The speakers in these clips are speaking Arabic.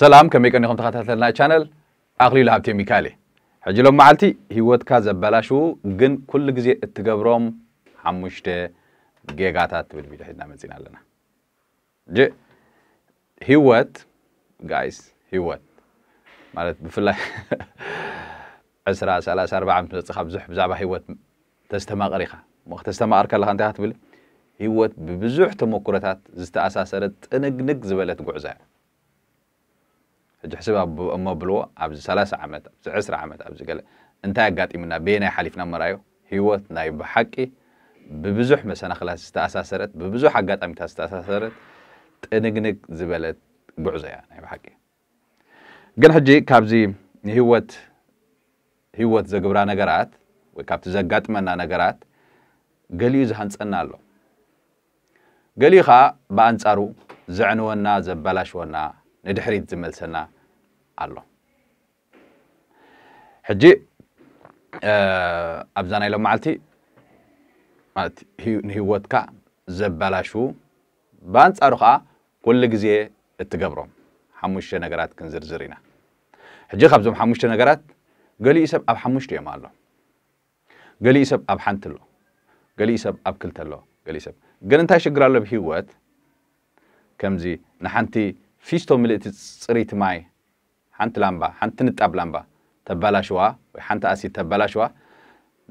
ሰላም ከመይ ቀኒኹም ተኸታተልናይ ቻነል ኣኽሊሉ ሃብቴ ሚካኤል እየ ሕጂ ሎም መዓልቲ ህይወትካ ዘበላሽው ግን ኩሉ ግዜ እትገብሮም ሓሙሽተ ጌጋታት ትብል ቪድዮ ሒድና መፂና ኣለና እ ህይወት ጋይስ ህይወት ማለት ብፍላይ ዕስራ ሰላሳ ኣርባ ዓመት መፅኻ ብዙሕ ብዛዕባ ህይወት ተስተማቐር ኢኻ ሞ ክተስተማቐር ከለኻ እንታይ ትብል ህይወት ብብዙሕ ተመኩሮታት ዝተኣሳሰረ ጥንግንግ ዝበለት ጉዕዛ እያ ሕጂ ሕስብ እሞ ብልዎ ኣብዚ 30 ዓመት ኣብዚ 20 ዓመት ኣብዚ ገለ እንታይ ኣጋጢሙና በየናይ ሓሊፍና መራዮ ሂወት ናይ ብሓቂ ብብዙሕ መሰናክላት ዝተኣሳሰረት ብብዙሕ ኣጋጣሚታት ዝተኣሳሰረት ጥንግንግ ዝበለት ጉዕዞ እያ ናይ ብሓቂ ግን ሕጂ ካብዚ ንሂወት ሂወት ዘግብራ ነገራት ወይ ካብቲ ዘጋጥመና ነገራት ገሊኡ ዝሃንፀና ኣሎ ገሊኡ ከዓ ብኣንፃሩ ዘዕንወና ዘበላሽወና ንድሕሪት ዝመልሰና ኣሎ ሕጂ ኣብዛ ናይ ሎም መዓልቲ ማለት ንህወትካ ዘበላሹ ብኣንጻሩ ከዓ ኩሉ ግዜ እትገብሮም ሓሙሽተ ነገራት ክንዝርዝር ኢና ሕጂ ካብዞም ሓሙሽተ ነገራት ገሊኡ ሰብ ኣብ ሓሙሽተ እዮም ኣሎ ገሊኡ ሰብ ኣብ ሓንቲ ኣሎ ገሊኡ ሰብ ኣብ ክልተ ኣሎ ገሊኡ ሰብ ግን እንታይ ሽግር ኣሎ ብሂወት ከምዚ ንሓንቲ ፊሽቶ ምልእቲ ፅሪት ማይ ሓንቲ ላምባ ሓንቲ ንጣብ ላምባ ተባላሽዋ ወይ ሓንቲ ኣሲድ ተባላሽዋ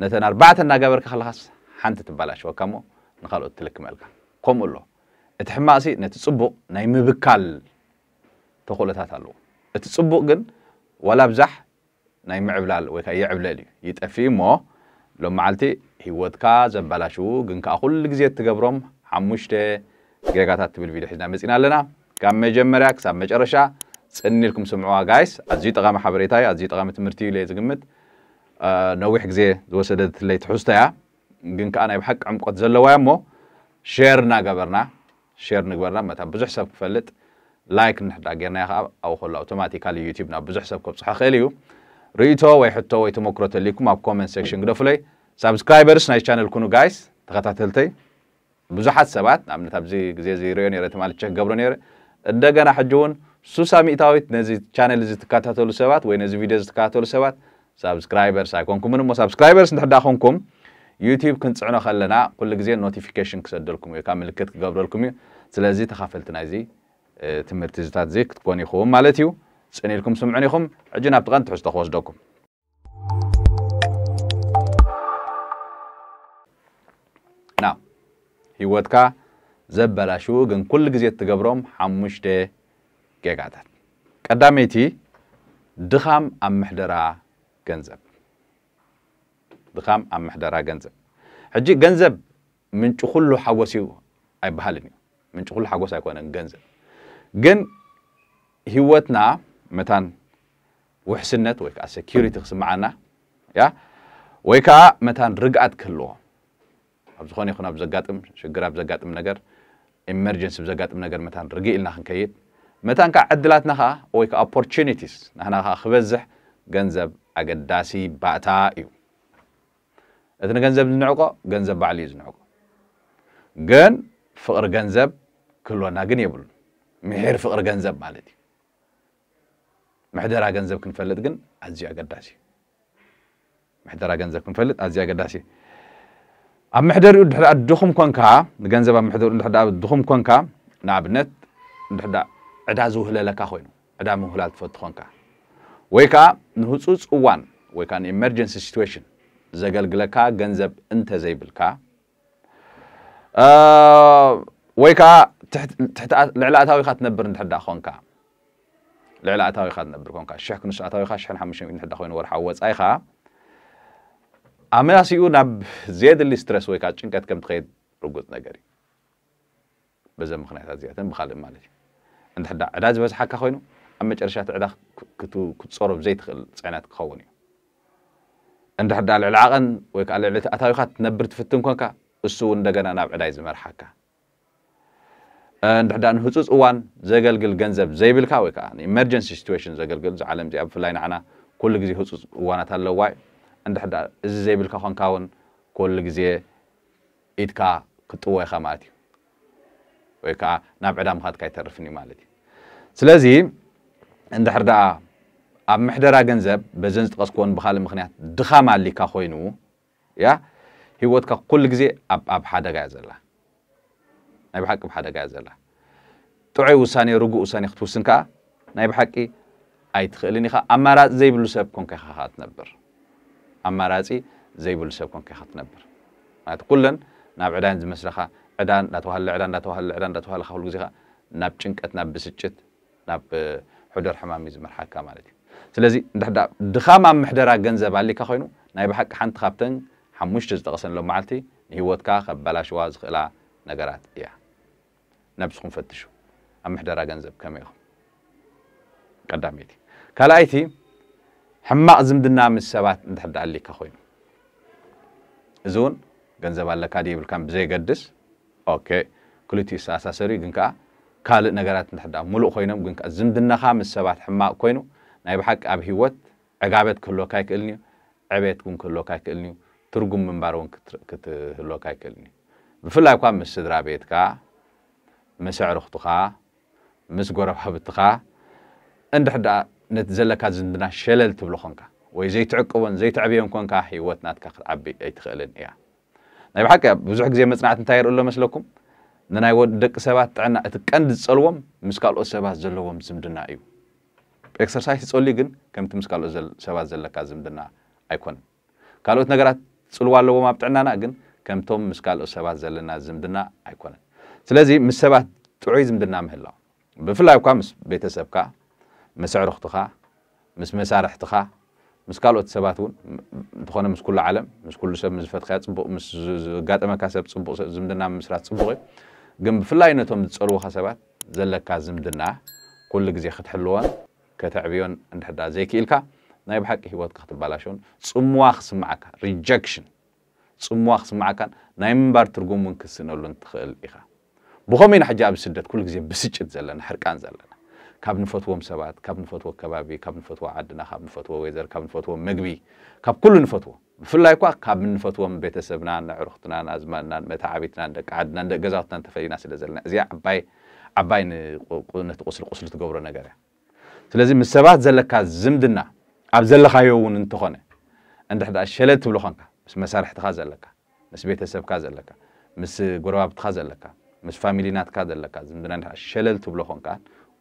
ነተን ኣርባዕተ እናገበርካ ከለኻስ ሓንቲ ትባላሽወካ እሞ ንካልኦት ትልክመልካ ከምኡ ኣሎ እቲ ሕማቕሲ ነቲ ፅቡቕ ናይ ምብካል ተኽእሎታት ኣለዎ እቲ ፅቡቕ ግን ዋላ ብዛሕ ናይ ምዕብላል ወይ ከዓ የዕብለል እዩ ይጠፊ እሞ ሎም መዓልቲ ሂወትካ ዘባላሽው ግን ከዓ ኩሉ ግዜ እትገብሮም ሓሙሽተ ጌጋታት ትብል ቪድዮ ሒዝና መፂና ኣለና ካብ መጀመርያ ክሳብ መጨረሻ ፅኒ ኢልኩም ስምዕዋ ጋይስ ኣዝዩ ጠቓሚ ሓበሬታ እዩ ኣዝዩ ጠቓሚ ትምህርቲ እዩ ለ ዝግምት ነዊሕ ግዜ ዝወሰደ ትለይ ትሕዝቶ እያ ግን ከዓ ናይ ብሓቂ ዕምቆት ዘለዋ እሞ ሼር እናገበርና ሼር ንግበርና መታ ብዙሕ ሰብ ክፈልጥ ላይክ ንሕዳ ጌርናዮ ከዓ ኣብኡ ከሎ ኣውቶማቲካሊ ዩቲብ ናብ ብዙሕ ሰብ ከብፅሖ ክእል እዩ ርእቶ ወይ ሕቶ ወይ ተመክሮ ተልይኩም ኣብ ኮመንት ሴክሽን ግደፍለይ ሳብስክራይበርስ ናይ ቻነል ኩኑ ጋይስ ተኸታተልተይ ብዙሓት ሰባት ንኣብነት ኣብዚ ግዜ እዚ ርዮ ነረ ተማልቸ ክገብሮ ነረ እንደገና ሕጂ እውን ሱሳ ሚእታዊት ነዚ ቻነል እዚ ትከታተሉ ሰባት ወይ ነዚ ቪድዮ ዝትከታተሉ ሰባት ሳብስክራይበርስ ኣይኮንኩምን እሞ ሳብስክራይበርስ እንድሕዳ ኮንኩም ዩቲብ ክንፅዕኖ ከለና ኩሉ ግዜ ኖቲፊኬሽን ክሰደልኩም እዩ ካብ ምልክት ክገብረልኩም እዩ ስለዚ ተካፈልቲ ናይዚ ትምህርቲ እዚታት እዚ ክትኮኑ ይኹውን ማለት እዩ ፅኒልኩም ስምዑን ኢኹም ሕጂ ናብቲ ቀን ትሕዝቶ ክወስደኩም ና ሂወትካ ዘበላሽው ግን ኩሉ ግዜ እትገብሮም ሓሙሽተ ጌጋታት ቀዳመይቲ ድኻም ኣብ ምሕደራ ገንዘብ ድኻም ኣብ ምሕደራ ገንዘብ ሕጂ ገንዘብ ምንጭ ኩሉ ሓጎስ እዩ ኣይበሃልን እዩ ምንጭ ኩሉ ሓጎስ ኣይኮነን ገንዘብ ግን ህይወትና መታን ውሕስነት ወይ ከዓ ሴኪሪቲ ክስምዓና ያ ወይ ከዓ መታን ርግኣት ክህልዎ ኣብ ዝኾነ ይኹን ኣብ ዘጋጥም ሽግር ኣብ ዘጋጥም ነገር إمرجنسي بزقات من غير مثلا رجع لنا خنكيد مثلا كعدلاتنا ها ويك opportunities نحن ها خبزح جنزب أقداسي بعتايو إذن جنزب نعقة جنزب بعليز نعقة جن فقر جنزب كله جن يبلون مهير فقر جنزب مالتي محدرا جنزب كنفلت جن أزيا قداسي محدرا جنزب كنفلت أزيا قداسي أم محدر يود حدا دخم كونكا نجنس بام محدر يود حدا دخم كونكا نعب نت حدا عدا زوهلة لك أخوين عدا مهلات فوت كونكا ويكا نهوسوس وان ويكا ان emergency situation زغل غلكا جنزب انت زي بالكا آه ويكا تحت تحت تاوي خات نبر نتحدى خونكا العلاقة تاوي خات نبر كونكا شحك نص تاوي خاش حن حمشين نتحدى خوين ورحوز أي خا أمياسيو نب زيادة اللي ستريس ويكا تشنكات كم تخيد رقوط نقري بزا مخنية تازيات بخالي مالي انت حدا عداز بس حكا خوينو أما ترشات عدا كتو كتصور بزيت خل تسعينات كخوينو انت حدا العلاقن ويكا العلاقات أتاو خات نبر تفتن كونكا السو اندقنا نب عدايز مرحكا انت حدا نهتوز اوان زيقل قل قنزب زي بالكا ويكا يعني emergency situation زيقل زعلم زي أب فلاين عنا كل قزي هتوز اوانات هاللواي እንድሕዳ እዚ ዘይብልካ ኮንካ እውን ኩሉ ግዜ ኢድካ ክጥወ ኢኻ ማለት እዩ ወይ ከዓ ናብ ዕዳ ምኻድካ ኣይተርፍን እዩ ማለት እዩ ስለዚ እንድሕር ደኣ ኣብ ምሕደራ ገንዘብ በዘን ዝጥቀስክዎን ብካልእ ምክንያት ድኻም ኣሊካ ኮይኑ ያ ሂወትካ ኩሉ ግዜ ኣብ ሓደጋ እያ ዘላ ናይ ብሓቂ ብሓደጋ እያ ዘላ ጥዑይ ውሳነ ርጉእ ውሳነ ክትውስን ከዓ ናይ ብሓቂ ኣይትኽእልን ኢኻ ኣማራፅ ዘይብሉ ሰብ ኮንካ ኢኻ ትነብር ኣማራፂ ዘይብሉ ሰብ ኮንከ ኢኻ ትነብር ማለት ኩለን ናብ ዕዳን ዝመስለኻ ዕዳ እናተባሃለ ዕዳ እናተባሃለ ዕዳ እናተባሃለ ካብሉ ግዜኻ ናብ ጭንቀት ናብ ብስጭት ናብ ሕደር ሕማም እዩ ዝመርሓካ ማለት እዩ ስለዚ እንድሕዳ ድኻማ ምሕደራ ገንዘብ ኣሊካ ኮይኑ ናይ ብሓቂ ሓንቲ ካብተን ሓሙሽተ ዝጠቐሰንሎም መዓልቲ ንሂወትካ ከበላሽዋ ዝኽእላ ነገራት እያ ነብስኩም ፈትሹ ኣብ ምሕደራ ገንዘብ ከመይ ኢኹም ቀዳመይቲ ካልኣይቲ ሕማቕ ዝምድና ምስ ሰባት እንድሕር ዳ ኣሊካ ኮይኑ እዚ እውን ገንዘብ ኣለካ ድ የብልካን ብዘይገድስ ኦኬ ክልቲኡ ዝተኣሳሰሩ እዩ ግን ከዓ ካልእ ነገራት እንድሕር ዳ ሙሉእ ኮይኖም ግን ከዓ ዝምድናኻ ምስ ሰባት ሕማቕ ኮይኑ ናይ ብሓቂ ኣብ ሂወት ዕጋበት ክህልወካ ይክእልኒ እዩ ዕብየት እውን ክህልወካ ይክእልኒ እዩ ትርጉም ምንባር እውን ክትህልወካ ይክእልኒ እዩ ብፍላይ እኳ ምስ ስድራ ቤትካ ምስ ኣዕርኽትኻ ምስ ጎረባብትኻ እንድሕር ነቲ ዘለካ ዝምድና ሸለል ትብሎ ኮንካ ወይ ዘይትዕቅቦን ዘይትዕብዮን ኮንካ ሂወት ናትካ ክትዓቢ ኣይትኽእልን እያ ናይ ብሓቂ ብዙሕ ግዜ መፅናዕት እንታይ የርኢ ኣሎ መስለኩም ንናይ ደቂ ሰባት ጥዕና እቲ ቀንዲ ዝፀልዎም ምስ ካልኦት ሰባት ዘለዎም ዝምድና እዩ ኤክሰርሳይዝ ትፀልዩ ግን ከምቲ ምስ ካልኦት ሰባት ዘለካ ዝምድና ኣይኮነን ካልኦት ነገራት ፅልዋ ኣለዎም ኣብ ጥዕናና ግን ከምቶም ምስ ካልኦት ሰባት ዘለና ዝምድና ኣይኮነን ስለዚ ምስ ሰባት ጥዑይ ዝምድና ምህላው ብፍላይ እኳ ምስ ቤተሰብካ مسعر اختخا مس مسار اختخا مس كالوت سبات ون بخونا مس كل عالم مس كل سب مس فتخا تصبق مس قات اما كاسب تصبق زمدنا مسرات تصبقي قم بفلاي نتو متصروا خسبات زلك كازمدنا كل جزيه خدحلوان كتعبيون عند حدا زي كيلكا نايب حق هي وقت خط بالاشون صمواخ سمعك ريجكشن صمواخ سمعك نايم بار ترغم كسنولن تخيل اخا بخومين حجاب سدت كل جزيه بسجت زلن حرقان زلن ካብ ንፈትዎም ሰባት ካብ ንፈትዎ ከባቢ ካብ ንፈትዎ ዓድና ካብ ንፈትዎ ወይዘር ካብ ንፈትዎ ምግቢ ካብ ኩሉ ንፈትዎ ብፍላይ እኳ ካብ ንፈትዎም ቤተሰብናን ኣዕርኽትናን ኣዝማንናን መታ ዓቤትናን ደቂ ዓድናን ደቂ ገዛውትናን ተፈሊና ስለ ዘለና እዚኣ ዓባይ ዓባይ ነቲ ቁስሊ ቁስሊ ትገብሮ ነገር እያ ስለዚ ምስ ሰባት ዘለካ ዝምድና ኣብ ዘለካዮ እውን እንተኾነ እንድሕ ደኣ ሸለል ትብሎ ኮንካ ምስ መሳርሕትኻ ዘለካ ምስ ቤተሰብካ ዘለካ ምስ ጎረባብትኻ ዘለካ ምስ ፋሚሊናትካ ዘለካ ዝምድና ሸለል ትብሎ ኮንካ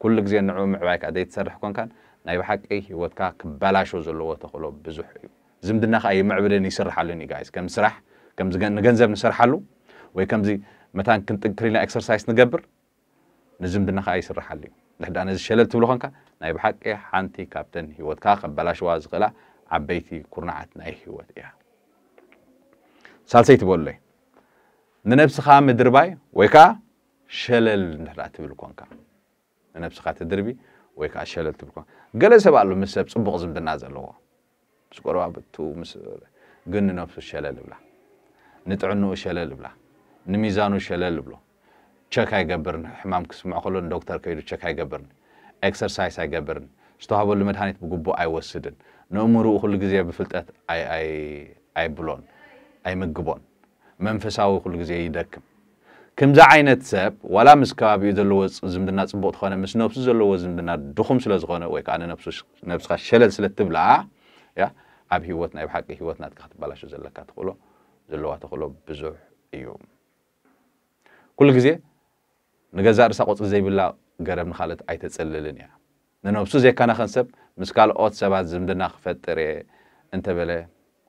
كل جزيه نوع معباك عدي تسرح كون كان نايب حق اي هوتكا كبلاش وزلو تخلو بزح زمدنا اي معبد ني يسرح عليني جايز كم سرح كم زغن نغنزب نسرح له وي كم زي متان كنت كرينا اكسرسايز نغبر نزمدنا خا يسرح عليه لحد انا شلل تبلو كون كان نايب حق اي حانتي كابتن هوتكا كبلاش وازغلا عبيتي كرنعت ناي هوت يا سالسيت بولي ننفس خا مدرباي ويكا شلل نحرات بالكونكا ንነብስኻ ትድርቢ ወይ ከዓ ሸለል ትብልኮ ገለ ሰብ ኣሎ ምስ ሰብ ፅቡቕ ዝምድና ዘለዎ ምስ ቆርባ ብቱ ግን ንነብሱ ሸለል ይብላ ንጥዕንኡ ሸለል ይብላ ንሚዛኑ ሸለል ይብሎ ቸክ ኣይገብርኒ ሕማም ክስምዖ ከሎ ንዶክተር ከይዱ ቸክ ኣይገብርኒ ኤክሰርሳይስ ኣይገብርኒ ዝተዋህበሉ መድሃኒት ብግቡእ ኣይወስድን ንእምርኡ ኩሉ ግዜ ብፍልጠት ኣይብሎን ኣይምግቦን መንፈሳዊ ኩሉ ግዜ ይደክም ከምዚ ዓይነት ሰብ ዋላ ምስ ከባቢኡ ዘለዎ ዝምድና ፅቡቅ ትኾነ ምስ ነብሱ ዘለዎ ዝምድና ድኹም ስለዝኾነ ወይ ከዓ ነብስኻ ሸለል ስለትብላ ኣብ ሂወትና ኣብ ሓቂ ሂወትና ትካ ክትባላሾ ዘለካ ትኽእሎ ዘለዋ ተኽእሎ ብዙሕ እዩ ኩሉ ግዜ ንገዛ ርእሳ ቆፅሊ ዘይብላ ገረብ ንካልኦት ኣይተፀልልን እያ ንነብሱ ዘይካናኸን ሰብ ምስ ካልኦት ሰባት ዝምድና ክፈጥር እየ እንተበለ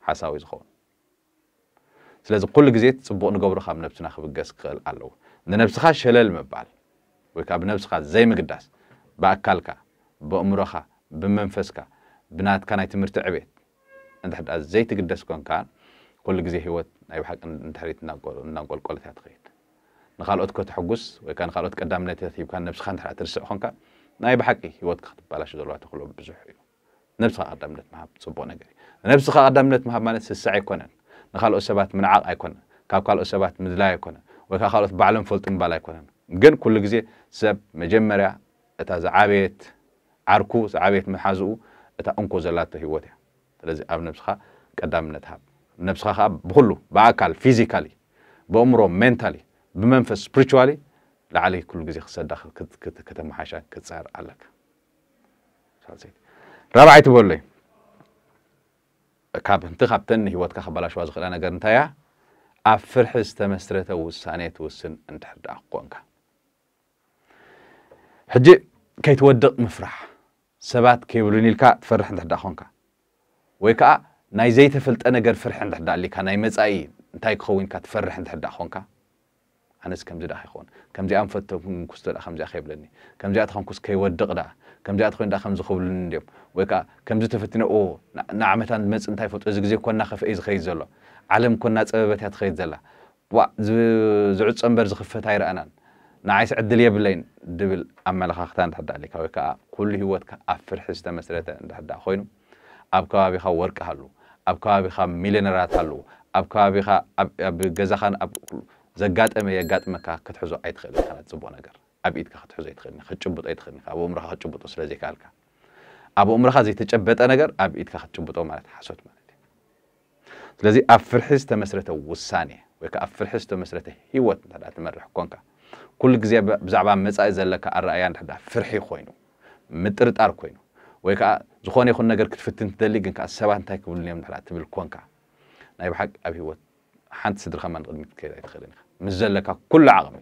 ሓሳዊ ዝኸውን سلازم كل جزيت صبوق نجبر خام نبتنا خب الجس كل علو ننبس خا شلل مبال ويكاب نبس خا زي مقدس بأكلك بأمرخا بمنفسك بنات كان يتمرت عبيد أنت حد زي تقدس كون كان كل جزيه هو أي حق أنت حريت نقول نقول كل ثلاث خير نخالوتك تحجز وكان خالوتك قدام نتيجة كان نبس خان حتى ترسع خون كان ناي بحقي هو تخط بلاش دلوقتي تخلو بزحيو نبس خا قدام نت ما حب صبوق نجري نبس خا قدام نت ما حب ما نسي السعي كونن ንካልኦት ሰባት ምንዓቕ ኣይኮነ ካብ ካልኦት ሰባት ምድላይ ኣይኮነ ወይ ከዓ ካልኦት ባዕሎም ፈልጡ ምባል ኣይኮነን ግን ኩሉ ግዜ ሰብ መጀመርያ እታ ዝዓበየት ዓርኩ ዝዓበየት ምሓዝኡ እታ እንኮ ዘላቶ ሂወት እያ ስለዚ ኣብ ነብስኻ ቀዳምነት ሃብ ነብስኻ ከዓ ብኩሉ ብኣካል ፊዚካሊ ብእምሮ ሜንታሊ ብመንፈስ ስፕሪቹዋሊ ላዕሊ ኩሉ ግዜ ክሰዳ ከተመሓሻ ክትፅዕር ኣለካ ራብዓይቲ በሎዩ كاب انتخابتن هيوات كخبلاش وازغلانا قرنتايا افرح استمسترتا وسانيت وسن انت حد اقوانك حجي كي تودق مفرح سبات كيبرونيلكا تفرح انت حد اقوانك ويكا ناي زيت فلت انا قر فرح انت حد اقوانك ناي مزعي انتاي كخوينكا تفرح انت حد اقوانك انس كم زيد اخيخون كم زي انفتو كم كستو لأخم زي اخيب لني كم زي اتخم كس كي ودق دا كم زي اتخوين دا خم زخوب لني ديوم ወይ ከዓ ከምዚ ተፈቲነ ኦ ንዓመታ ንመፅ እንታይ ይፈልጦ እዚ ግዜ ኮና ከፍአ ዝኸይድ ዘሎ ዓለም ኮና ፀበበትያ ትኸይድ ዘላ ዝዕፆ እምበር ዝኽፈት ኣይረአናን ንዓይስ ዕድል የብለይን ድብል ኣመለኻኽታ እንድሕዳ ኣለካ ወይ ከዓ ኩሉ ሂወትካ ኣብ ፍርሒ ዝተመስረተ እንድሕዳ ኮይኑ ኣብ ከባቢኻ ወርቂ ሃሉ ኣብ ከባቢኻ ሚሊነራት ሃለዉ ኣብ ከባቢኻ ኣብ ገዛኻን ኣብ ዘጋጠመ የጋጥመካ ክትሕዞ ኣይትኽእልን ፅቡቅ ነገር ኣብ ኢድካ ክትሕዞ ኣይትኽእልኒ ክትጭብጦ ኣይትኽእልኒ ካብ ኣእምሮኻ ክትጭብጦ ስለዘይከኣልካ أبو أمرك زي تجبت أنا جر أبي إتك خدت مالت حسوت مالت لذي أفر حس تمسرته والثانية ويك أفر حس تمسرته هيوت لا تمرح كونك كل جزية بزعبا متسأي زلك الرأيان حدا فرحي خوينو مترت أر خوينو ويك زخون يخون نجر كتفتن تدلي جنك السبعة تاك بالنيم حدا تبل كونك نايب حق أبي هو حنت صدر خمان قدمت كذا يدخلني مزلك كل عقمي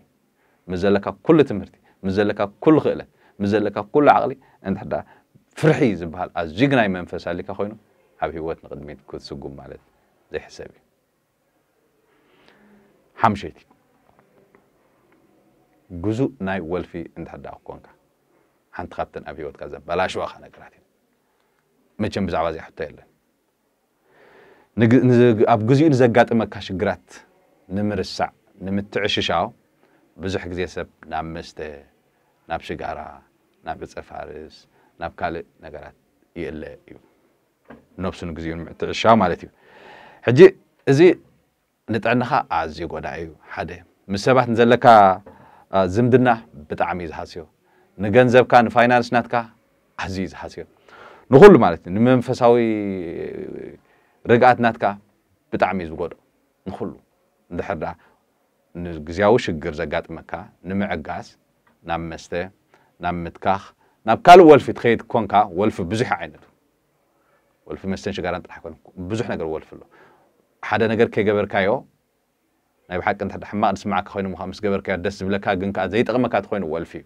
مزلك كل تمرتي مزلك كل خيلة مزلك كل عقلي أنت حدا ፍርሒ ዝበሃል ኣዝዩ ግናይ መንፈስ ኣሊካ ኮይኑ ኣብ ሂወት ንቅድሚት ክትስጉም ማለት ዘይሕሰብ እዩ ሓምሸይቲ ግዙእ ናይ ወልፊ እንድሕዳ ክኮንካ ሓንቲ ካብተን ኣብ ሂወትካ ዘበላሸዋካ ነገራት እዩ መቸም ብዛዕባ እዚ ሕቶ የለን ኣብ ግዜኡ ንዘጋጥመካ ሽግራት ንምርሳዕ ንምትዕሽሻው ብዙሕ ግዜ ሰብ ናብ መስተ ናብ ሽጋራ ናብ ዕፀ ፋርስ ናብ ካልእ ነገራት ይእለ እዩ ነብሱን ግዜኡን ምትዕሻ ማለት እዩ ሕጂ እዚ ንጥዕናኻ ኣዝዩ ጎዳ እዩ ሓደ ምስ ሰባት ንዘለካ ዝምድና ብጣዕሚ እዩ ዝሓስዮ ንገንዘብካ ንፋይናንስ ናትካ ኣዝዩ ዝሓስዮ ንኩሉ ማለት እዩ ንመንፈሳዊ ርግኣት ናትካ ብጣዕሚ እዩ ዝጎድኦ ንኩሉ እንድሕር ዳ ንግዜያዊ ሽግር ዘጋጥመካ ንምዕጋስ ናብ መስተ ናብ ምትካኽ ናብ ካልእ ወልፊ ትኸይድ ኮንካ ወልፊ ብዙሕ ዓይነት ወልፊ መስተን ሽጋራን ጥራሕ ኮን ብዙሕ ነገር ወልፊ ኣሎ ሓደ ነገር ከይገበርካዮ ናይ ብሓቂ እንተ ሕማቕ ንስማዓካ ኮይኑ ምኻ ምስ ገበርካዮ ደስ ዝብለካ ግን ከዓ ዘይጠቕመካ ትኮይኑ ወልፊ እዩ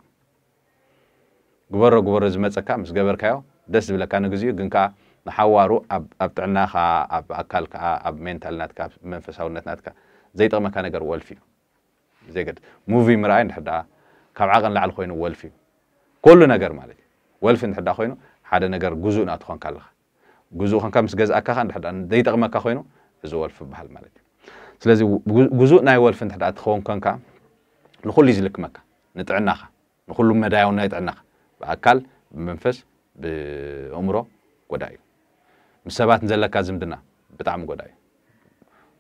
ግበሮ ግበሮ ዝመፀካ ምስ ገበርካዮ ደስ ዝብለካ ንግዚኡ ግን ከዓ ንሓዋሩ ኣብ ጥዕናኻ ኣብ ኣካልካ ኣብ ሜንታልናትካ ኣብ መንፈሳውነትናትካ ዘይጠቕመካ ነገር ወልፊ እዩ ሙቪ ምርኣይ እንድሕር ደኣ ካብ ዓቐን ላዕሊ ኮይኑ ወልፊ እዩ ኩሉ ነገር ማለት እዩ ወልፊ እንድሕዳ ኮይኑ ሓደ ነገር ጉዙእ ናቱ ኮንካ ኣለኻ ጉዙእ ኮንካ ምስ ገዝኣካ ዘይጠቕመካ ኮይኑ እዚ ወልፊ ይበሃል ማለት እዩ ስለዚ ጉዙእ ናይ ወልፊ እንድሕዳ ትኸውን ኮንካ ንኩሉ እዩ ዝልክመካ ንጥዕናኻ ንኩሉ መዳያውን ናይ ጥዕናኻ ብኣካል ብመንፈስ ብእምሮ ጎዳ እዩ ምስ ሰባት ንዘለካ ዝምድና ብጣዕሚ ጎዳ እዩ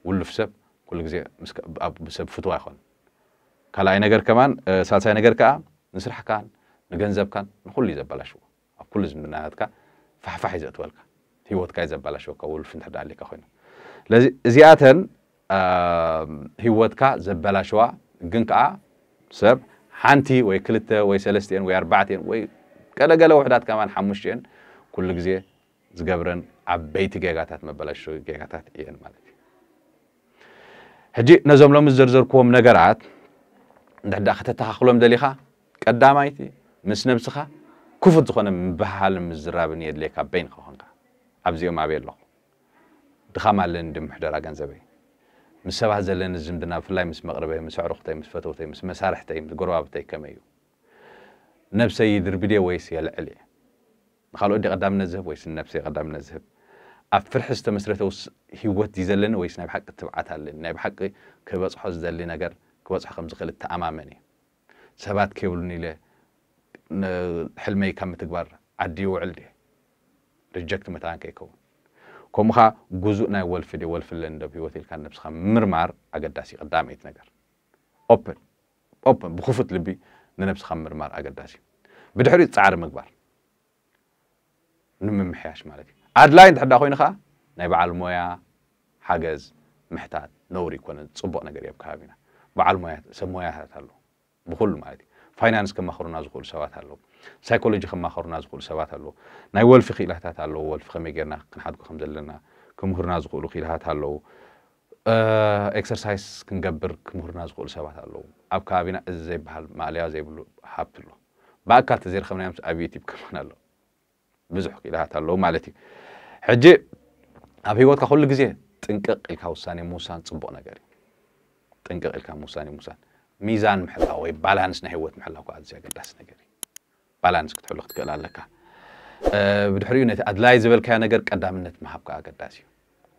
ውሉፍ ሰብ ኩሉ ግዜ ሰብ ፍትዋ ኣይኮኑ ካልኣይ ነገር ከማን ሳልሳይ ነገር ከዓ ንስራሕካን نجنزب كان نخلي زب بلاشوا كل زمن نهاد كا فحفح يزت والكا هي وقت كايز بلاشوا كقول فين تدع لك أخوينا لزيادة آه هي وقت كا زب بلاشوا جنك آ سب حنتي ويكلتة ويسلستين ويربعتين وي كلا قال وحدات كمان حمشين كل جزية زجبرن عبيت جيجاتات ما بلاشوا جيجاتات إيه مالك هجي نزوم لهم الزرزر كوم نجارات ده داخل تتحقلهم دليخة قدام عيتي مس نبسخا كفت خونا من بحال مزراب نيد ليك بين خوانقا أبزيو ما بيلا دخام علينا دم حدر عن زبي مس سبع زلنا زمدنا في الله مس مغربي مس عروختي مس فتوتي مس مسارحتي مس جروابتي كميو نفسي يدر بدي ويس يا لعلي خلو أدي قدام نزهب ويس النفسي قدام نزهب أفرح استمسرت وس هيوت زلنا ويس نبي حق تبعت علينا نبي حق كبس حز زلنا جر كبس حكم زغل التأمامني سبات كيولني له حلمي كم تكبر عدي وعلدي رجكت متان كيكون كم خا جزء ناي ولف دي ولف لند بيوتي كان نفس خا مرمار أقداسي قدام إيت نجار أوبن أوبن بخوفت لبي ننفس خا مرمار أقداسي بدحري تعار مكبر نم محياش مالتي أدلاين تحدا خوين خا ناي بعال مويا حاجز محتاج نوري كون تصبق نجار يبكها بينا بعال مويا سمويا هذا تلو بكل مالتي ፋይናንስ ከማኸሩና ዝኽእሉ ሰባት ኣለዉ ሳይኮሎጂ ከማኸሩና ዝኽእሉ ሰባት ኣለዉ ናይ ወልፊ ክኢላታት ኣለዉ ወልፊ ከመይ ጌርና ክንሓድጉ ከም ዘለና ክምህርና ዝኽእሉ ክኢልታት ኣለዉ ኤክሰርሳይዝ ክንገብር ክምህርና ዝኽእሉ ሰባት ኣለዉ ኣብ ከባቢና እዚ ዘይበሃል ማልያ ዘይብሉ ሃብቲ ኣሎ ብኣካል ተዘይረኸብና ምስ ኣብ ዩቲብ ከማን ኣሎ ብዙሕ ክኢልታት ኣለዉ ማለት እዩ ሕጂ ኣብ ሂወትካ ኩሉ ግዜ ጥንቅቕ ኢልካ ውሳነ ምውሳን ፅቡቕ ነገር እዩ ጥንቅቕ ኢልካ ውሳነ ምውሳን ميزان محلها وي بالانس نهيوت محلها وقعد زي قداس نجري بالانس كتحول لك تقول لك أه بدحريو نت أدلاي زبل كيا نجر قدام نت محبك قداسي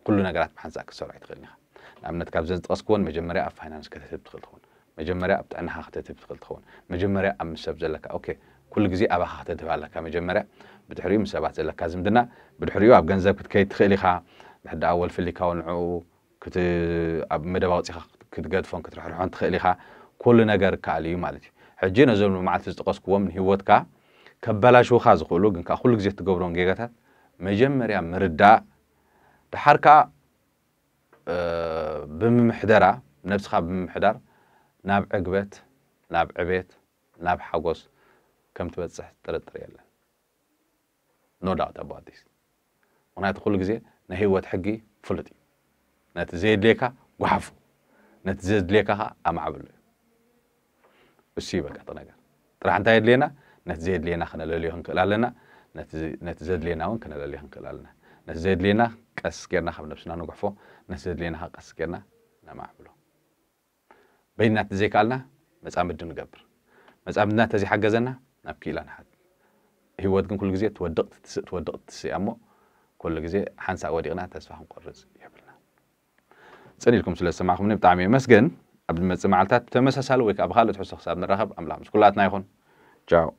كل نجرات محزاك السرعة تغنيها نعم نت كابزن تقسكون مجمري أف فاينانس كتتب تخلطون مجمري أبت أنها كتتب تخلطون مجمري أم سبز لك أوكي كل جزء أبا كتتب لك مجمري بدحريو مسابات لك كازم دنا بدحريو أب جنزك كتكي تخلي خا بحد أول في اللي كاون عو كت أب مدبوط كتقدفون كتروح رحون تخلي خا ኩሉ ነገር ክኣል እዩ ማለት እዩ ሕጂ ነዞም መዓልቲ ዝጠቐስክዎም ንሂወትካ ከበላሽውካ ዝኽእሉ ግን ከዓ ኩሉ ግዜ እትገብሮም ጌጋታት መጀመርያ ምርዳእ ድሓር ከዓ ብምምሕደራ ነብስኻ ብምምሕዳር ናብ ዕግበት ናብ ዕቤት ናብ ሓጎስ ከም ትበፅሕ ጥርጥር የለን ኖ ዳውት ኣባት ስ ምክንያቱ ኩሉ ግዜ ናይ ሂወት ሕጊ ፍሉጥ እዩ ነቲ ዘየድልየካ ጓሓፉ ነቲ ዘድልየካ ከዓ ኣማዕብሉ እዩ እሱ ይበቃ ነገር ጥራሕ እንታይ የድልየና ነቲ ዘየድልየና ክነለልዮ ክንክእል ኣለና ነቲ ዘድልየና እውን ክነለልዮ ክንክእል ኣለና ነቲ ዘድልየና ቀስ ጌርና ካብ ነብስና ንጉሕፎ ነቲ ዘድልየና ካ ቀስ ጌርና ነማዕብሎ በይና እቲ ዘይከኣልና መፃምድ ንገብር መፃምድና ተዘይሓገዘና ናብ ክኢላ ንሓት ህይወት ግን ኩሉ ግዜ ትወድቕ ትትስእ ትወድቕ ትትስእ እሞ ኩሉ ግዜ ሓንሳእ ወዲቕና ተስፋ ክንቆርፅ ይሕብልና ፅን ኢልኩም ስለ ዝሰማዕኹምኒ ብጣዕሚ እየ መስገን أبد مزمعلتات تمسس هالويك أبخالد حسوس أبن رخب أملامس كلاتنا يخون جاو